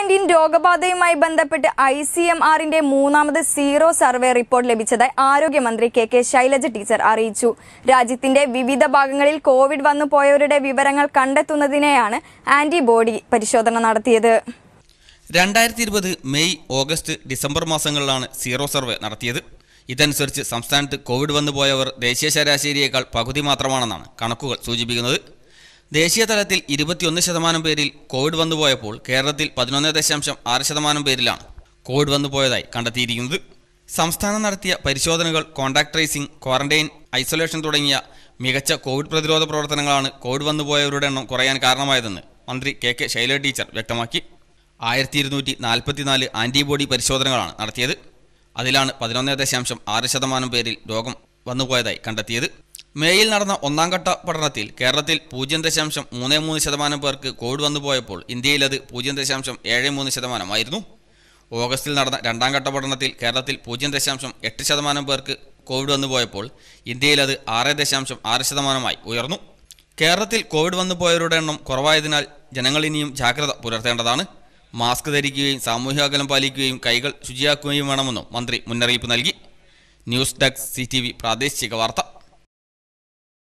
nineteen രോഗബാധയുമായി ബന്ധപ്പെട്ട് I C M ആറിന്റെ മൂന്നാമത് സീറോ സർവേ റിപ്പോർട്ട് ലഭിച്ചതായി ആരോഗ്യമന്ത്രി കെ കെ ശൈലജ ടീച്ചർ അറിയിച്ചു രാജ്യത്തിന്റെ വിവിധ ഭാഗങ്ങളിൽ കോവിഡ് വന്നു പോയവരുടെ വിവരങ്ങൾ കണ്ടെത്തുന്നതിനെയാണ് ആന്റിബോഡി പരിശോധന നടത്തിയത് രണ്ടായിരത്തി ഇരുപത് മെയ് ഓഗസ്റ്റ് ഡിസംബർ മാസങ്ങളിലാണ് സീറോ സർവേ നടത്തിയത് ഇതനുസരിച്ച് സംസ്ഥാനത്ത് കോവിഡ് വന്നുപോയവർ ദേശീയ ശരാശരിയേക്കാൾ പകുതി മാത്രമാണെന്നാണ് കണക്കുകൾ സൂചിപ്പിക്കുന്നത് ദേശീയ തലത്തിൽ ഇരുപത്തിയൊന്ന് ശതമാനം പേരിൽ കോവിഡ് വന്നുപോയപ്പോൾ കേരളത്തിൽ പതിനൊന്ന് ദശാംശം ആറ് ശതമാനം പേരിലാണ് കോവിഡ് വന്നുപോയതായി കണ്ടെത്തിയിരിക്കുന്നത് സംസ്ഥാനം നടത്തിയ പരിശോധനകൾ കോൺടാക്ട് ട്രേസിംഗ് ക്വാറന്റൈൻ ഐസൊലേഷൻ തുടങ്ങിയ മികച്ച കോവിഡ് പ്രതിരോധ പ്രവർത്തനങ്ങളാണ് കോവിഡ് വന്നുപോയവരുടെ എണ്ണം കുറയാൻ കാരണമായതെന്ന് മന്ത്രി കെ കെ ശൈല ടീച്ചർ വ്യക്തമാക്കി ആയിരത്തി ഇരുന്നൂറ്റി നാൽപ്പത്തിനാല് ആൻറ്റിബോഡി പരിശോധനകളാണ് നടത്തിയത് അതിലാണ് പതിനൊന്ന് ദശാംശം ആറ് ശതമാനം പേരിൽ രോഗം വന്നുപോയതായി കണ്ടെത്തിയത് മേയിൽ നടന്ന ഒന്നാം ഘട്ട പഠനത്തിൽ കേരളത്തിൽ പൂജ്യം ദശാംശം മൂന്ന് മൂന്ന് ശതമാനം പേർക്ക് കോവിഡ് വന്നുപോയപ്പോൾ ഇന്ത്യയിലത് പൂജ്യം ദശാംശം ഏഴ് മൂന്ന് ശതമാനമായിരുന്നു ഓഗസ്റ്റിൽ നടന്ന രണ്ടാം ഘട്ട പഠനത്തിൽ കേരളത്തിൽ പൂജ്യം ദശാംശം എട്ട് ശതമാനം പേർക്ക് കോവിഡ് വന്നുപോയപ്പോൾ ഇന്ത്യയിലത് ആറ് ദശാംശം ആറ് ശതമാനമായി ഉയർന്നു കേരളത്തിൽ കോവിഡ് വന്നുപോയവരുടെ എണ്ണം കുറവായതിനാൽ ജനങ്ങൾ ഇനിയും ജാഗ്രത പുലർത്തേണ്ടതാണ് മാസ്ക് ധരിക്കുകയും സാമൂഹിക അകലം പാലിക്കുകയും കൈകൾ ശുചിയാക്കുകയും വേണമെന്നും മന്ത്രി മുന്നറിയിപ്പ് നൽകി ന്യൂസ് ഡെസ്ക് സി പ്രാദേശിക വാർത്ത